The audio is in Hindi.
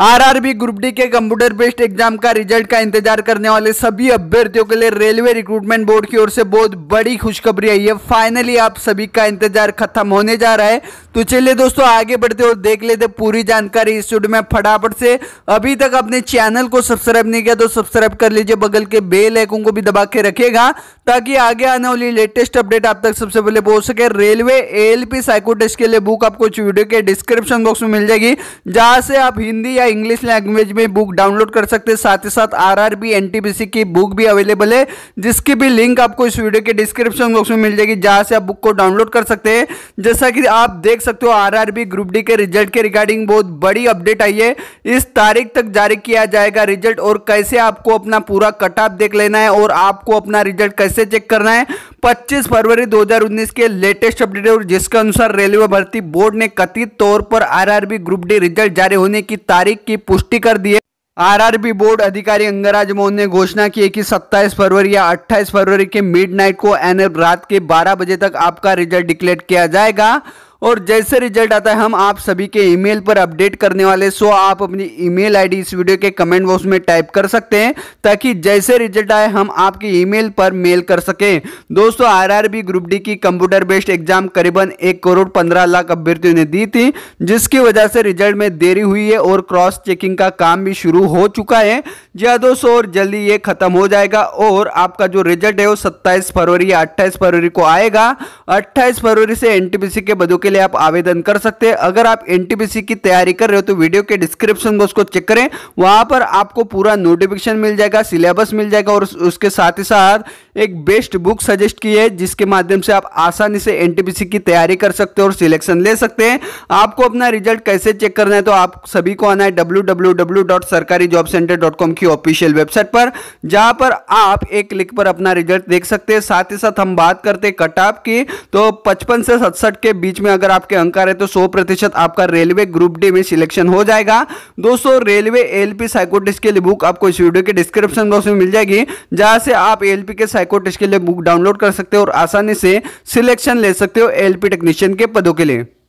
आरआरबी ग्रुप डी के कंप्यूटर बेस्ड एग्जाम का रिजल्ट का इंतजार करने वाले सभी अभ्यर्थियों के लिए रेलवे रिक्रूटमेंट बोर्ड की ओर से बहुत बड़ी खुशखबरी आई है फाइनली आप सभी का इंतजार खत्म होने जा रहा है तो चलिए दोस्तों आगे बढ़ते और देख लेते पूरी जानकारी इस वीडियो में फटाफट से अभी तक अपने चैनल को सब्सक्राइब नहीं किया तो सब्सक्राइब कर लीजिए बगल के बेल आइकन को भी दबा के रखेगा ताकि आगे आने वाली लेटेस्ट अपडेट आप तक सबसे पहले पहुंच सके रेलवे एएलपी साइको टेस्ट के लिए बुक आपको इस वीडियो के डिस्क्रिप्शन बॉक्स में मिल जाएगी जहां से आप हिंदी या इंग्लिश लैंग्वेज में बुक डाउनलोड कर सकते हैं साथ ही साथ आर आर की बुक भी अवेलेबल है जिसकी भी लिंक आपको इस वीडियो के डिस्क्रिप्शन बॉक्स में मिल जाएगी जहां से आप बुक को डाउनलोड कर सकते हैं जैसा कि आप देख देख सकते हो आरआरबी ग्रुप डी के रिजल्ट के रिगार्डिंग बहुत बड़ी अपडेट आई है इस तारीख तक जारी किया जाएगा रिजल्ट और कैसे आपको अपना पूरा कट ऑफ देख लेना है और आपको अपना रिजल्ट कैसे चेक करना है 25 फरवरी 2019 के लेटेस्ट अपडेट और जिसके अनुसार रेलवे भर्ती बोर्ड ने कथित तौर पर आरआरबी ग्रुप डी रिजल्ट जारी होने की तारीख की पुष्टि कर दी है आरआरबी बोर्ड अधिकारी अंगराज मोहन ने घोषणा की है कि 27 फरवरी या 28 फरवरी के मिडनाइट को एन रात के 12 बजे तक आपका रिजल्ट डिक्लेयर किया जाएगा और जैसे रिजल्ट आता है हम आप सभी के ईमेल पर अपडेट करने वाले सो आप अपनी ईमेल आईडी इस वीडियो के कमेंट बॉक्स में टाइप कर सकते हैं ताकि जैसे रिजल्ट आए हम आपकी ईमेल पर मेल कर सकें दोस्तों आरआरबी ग्रुप डी की कंप्यूटर बेस्ड एग्जाम करीबन एक करोड़ पंद्रह लाख अभ्यर्थियों ने दी थी जिसकी वजह से रिजल्ट में देरी हुई है और क्रॉस चेकिंग का काम भी शुरू हो चुका है जी दोस्तों और जल्दी ये खत्म हो जाएगा और आपका जो रिजल्ट है वो सत्ताईस फरवरी या फरवरी को आएगा अट्ठाईस फरवरी से एन के बदों के लिए आप आवेदन कर सकते हैं अगर आप एनटीपीसी की तैयारी कर रहे हो तो वीडियो के डिस्क्रिप्शन बॉक्स को चेक करें वहां पर आपको पूरा नोटिफिकेशन मिल जाएगा सिलेबस मिल जाएगा और उसके साथ ही साथ एक बेस्ट बुक सजेस्ट की है जिसके माध्यम से आप आसानी से एनटीपीसी की तैयारी कर सकते हो और सिलेक्शन ले सकते हैं आपको अपना रिजल्ट कैसे चेक करना है तो आप सभी को आना है डब्ल्यू की ऑफिशियल वेबसाइट पर जहां पर आप एक क्लिक पर अपना रिजल्ट देख सकते हैं साथ ही साथ हम बात करते हैं कटाप की तो पचपन से सड़सठ के बीच में अगर अगर आपके अंक है तो सौ प्रतिशत आपका रेलवे ग्रुप डी में सिलेक्शन हो जाएगा दोस्तों रेलवे एल पी साइकोटिस्ट के लिए बुक आपको इस वीडियो के डिस्क्रिप्शन बॉक्स में मिल जाएगी जहाँ से आप एल पी के साइकोटिस्ट के लिए बुक डाउनलोड कर सकते हो और आसानी से सिलेक्शन ले सकते हो एल पी टेक्नीशियन के पदों के लिए